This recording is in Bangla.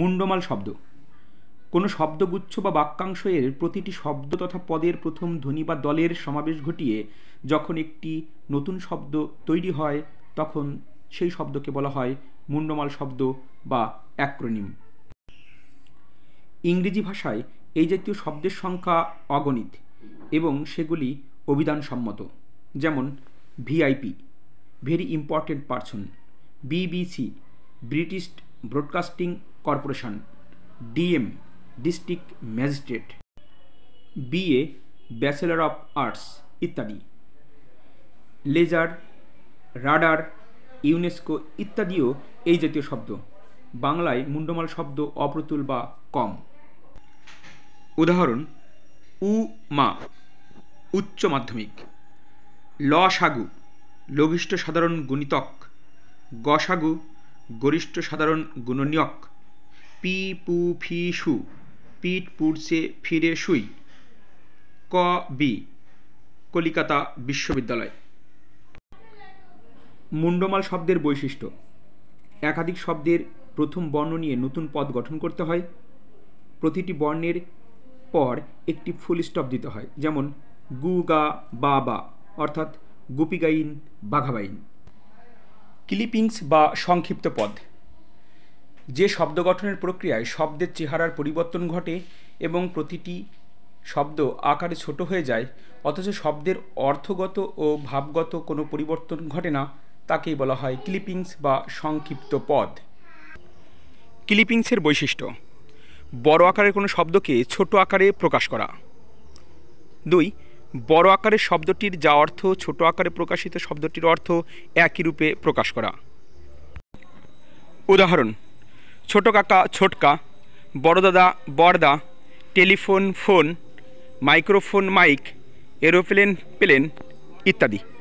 মুন্ডমাল শব্দ কোনো শব্দগুচ্ছ বা বাক্যাংশ এর প্রতিটি শব্দ তথা পদের প্রথম ধ্বনি বা দলের সমাবেশ ঘটিয়ে যখন একটি নতুন শব্দ তৈরি হয় তখন সেই শব্দকে বলা হয় মুন্ডমাল শব্দ বা অ্যাক্রোনিম ইংরেজি ভাষায় এই জাতীয় শব্দের সংখ্যা অগণিত এবং সেগুলি অভিধানসম্মত যেমন VIP very important person BBC British Broadcasting Corporation DM district magistrate BA bachelor of arts ইত্যাদি লেজার রাডার ইউনেস্কো ইত্যাদিও এই জাতীয় শব্দ বাংলায় মুন্ডমাল শব্দ অপ্রতুল বা কম উদাহরণ উ মা উচ্চ মাধ্যমিক ল সাগু লঘিষ্ঠ সাধারণ গুণিতক গসাগু গরিষ্ঠ সাধারণ গুণনীয়ক পি পু ফি সু পিঠ পুড়ছে ফিরে শুই ক বি কলিকাতা বিশ্ববিদ্যালয় মুন্ডমাল শব্দের বৈশিষ্ট্য একাধিক শব্দের প্রথম বর্ণ নিয়ে নতুন পদ গঠন করতে হয় প্রতিটি বর্ণের পর একটি ফুল স্টপ দিতে হয় যেমন গু গা বা বা অর্থাৎ গুপিগাইন বাঘাবাইন ক্লিপিংস বা সংক্ষিপ্ত পদ যে শব্দ গঠনের প্রক্রিয়ায় শব্দের চেহারার পরিবর্তন ঘটে এবং প্রতিটি শব্দ আকারে ছোট হয়ে যায় অথচ শব্দের অর্থগত ও ভাবগত কোনো পরিবর্তন ঘটে না তাকেই বলা হয় ক্লিপিংস বা সংক্ষিপ্ত পদ ক্লিপিংসের বৈশিষ্ট্য বড় আকারের কোনো শব্দকে ছোট আকারে প্রকাশ করা দুই বড় আকারের শব্দটির যা অর্থ ছোট আকারে প্রকাশিত শব্দটির অর্থ একই রূপে প্রকাশ করা উদাহরণ ছোট কাকা ছোটকা বড় দাদা বড়দা telephone phone microphone mike aeroplane plane ইত্যাদি